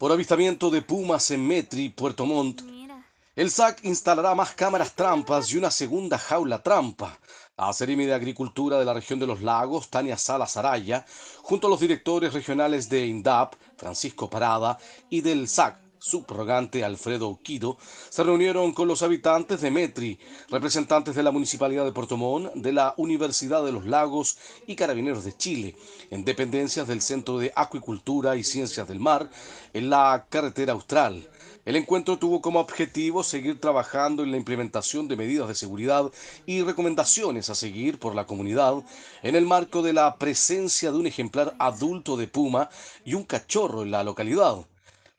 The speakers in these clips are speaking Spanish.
por avistamiento de pumas en Metri, Puerto Montt. El SAC instalará más cámaras trampas y una segunda jaula trampa. La Seremi de Agricultura de la región de los lagos, Tania Sala Saraya, junto a los directores regionales de INDAP, Francisco Parada, y del SAC, subrogante Alfredo Quido, se reunieron con los habitantes de Metri, representantes de la Municipalidad de Puerto Montt, de la Universidad de los Lagos y Carabineros de Chile, en dependencias del Centro de Acuicultura y Ciencias del Mar, en la carretera austral. El encuentro tuvo como objetivo seguir trabajando en la implementación de medidas de seguridad y recomendaciones a seguir por la comunidad en el marco de la presencia de un ejemplar adulto de puma y un cachorro en la localidad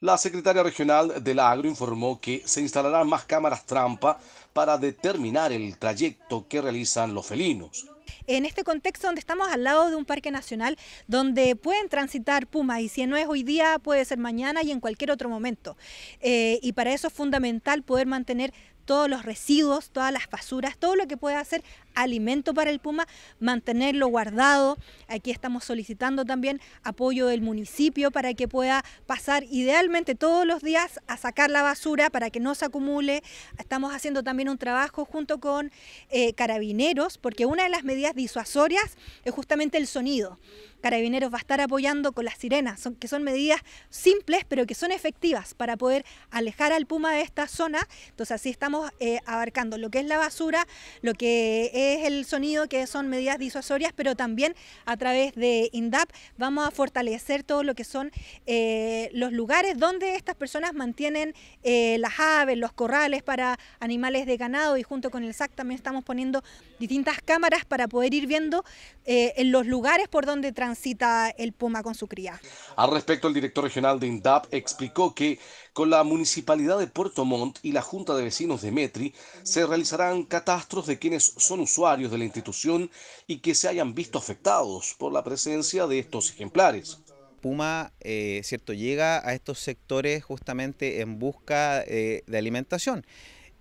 la secretaria regional del agro informó que se instalarán más cámaras trampa para determinar el trayecto que realizan los felinos. En este contexto donde estamos al lado de un parque nacional donde pueden transitar pumas y si no es hoy día puede ser mañana y en cualquier otro momento. Eh, y para eso es fundamental poder mantener todos los residuos, todas las basuras, todo lo que pueda hacer alimento para el puma, mantenerlo guardado. Aquí estamos solicitando también apoyo del municipio para que pueda pasar idealmente todos los días a sacar la basura para que no se acumule. Estamos haciendo también un trabajo junto con eh, carabineros porque una de las medidas disuasorias es justamente el sonido. Carabineros va a estar apoyando con las sirenas, que son medidas simples pero que son efectivas para poder alejar al puma de esta zona. Entonces así estamos eh, abarcando lo que es la basura, lo que es el sonido, que son medidas disuasorias, pero también a través de INDAP vamos a fortalecer todo lo que son eh, los lugares donde estas personas mantienen eh, las aves, los corrales para animales de ganado y junto con el SAC también estamos poniendo distintas cámaras para poder ir viendo en los lugares por donde transitan cita el puma con su cría. Al respecto, el director regional de INDAP explicó que con la Municipalidad de Puerto Montt y la Junta de Vecinos de Metri se realizarán catastros de quienes son usuarios de la institución y que se hayan visto afectados por la presencia de estos ejemplares. Puma eh, cierto, llega a estos sectores justamente en busca eh, de alimentación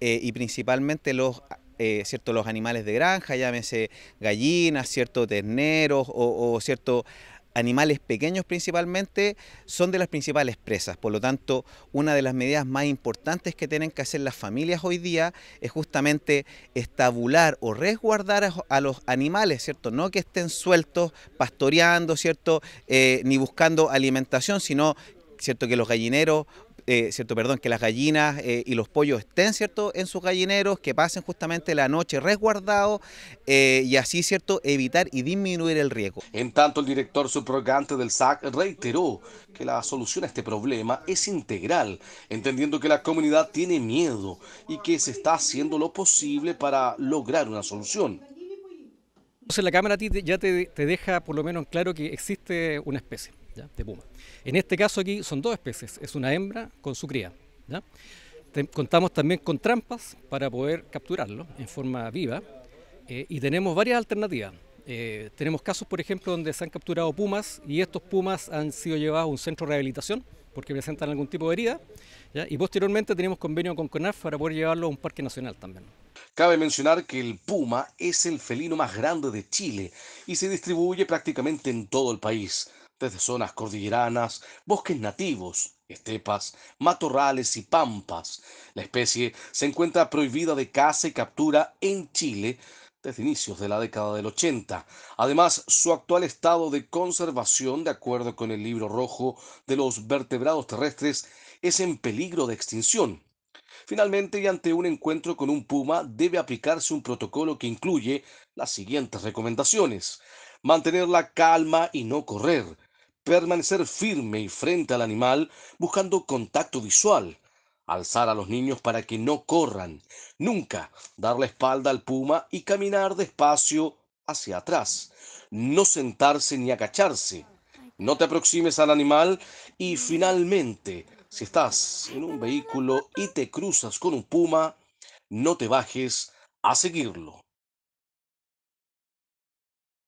eh, y principalmente los eh, cierto, los animales de granja, llámese gallinas, cierto, terneros o, cierto animales pequeños principalmente son de las principales presas. Por lo tanto, una de las medidas más importantes que tienen que hacer las familias hoy día es justamente estabular o resguardar a los animales, ¿cierto? No que estén sueltos, pastoreando, ¿cierto? Eh, ni buscando alimentación, sino cierto que los gallineros eh, ¿cierto? Perdón, que las gallinas eh, y los pollos estén, ¿cierto?, en sus gallineros, que pasen justamente la noche resguardados eh, y así, ¿cierto?, evitar y disminuir el riesgo. En tanto, el director subrogante del SAC reiteró que la solución a este problema es integral, entendiendo que la comunidad tiene miedo y que se está haciendo lo posible para lograr una solución. Entonces la cámara a ya te, deja por lo menos claro que existe una especie de puma. En este caso aquí son dos especies, es una hembra con su cría. contamos también con trampas para poder capturarlo en forma viva eh, y tenemos varias alternativas. Eh, tenemos casos, por ejemplo, donde se han capturado pumas y estos pumas han sido llevados a un centro de rehabilitación porque presentan algún tipo de herida, y posteriormente tenemos convenio con CONAF para poder llevarlo a un parque nacional también. Cabe mencionar que el puma es el felino más grande de Chile y se distribuye prácticamente en todo el país, desde zonas cordilleranas, bosques nativos, estepas, matorrales y pampas. La especie se encuentra prohibida de caza y captura en Chile desde inicios de la década del 80. Además, su actual estado de conservación, de acuerdo con el libro rojo de los vertebrados terrestres, es en peligro de extinción. Finalmente, y ante un encuentro con un puma, debe aplicarse un protocolo que incluye las siguientes recomendaciones. Mantener la calma y no correr. Permanecer firme y frente al animal buscando contacto visual alzar a los niños para que no corran, nunca dar la espalda al puma y caminar despacio hacia atrás, no sentarse ni agacharse, no te aproximes al animal y finalmente, si estás en un vehículo y te cruzas con un puma, no te bajes a seguirlo.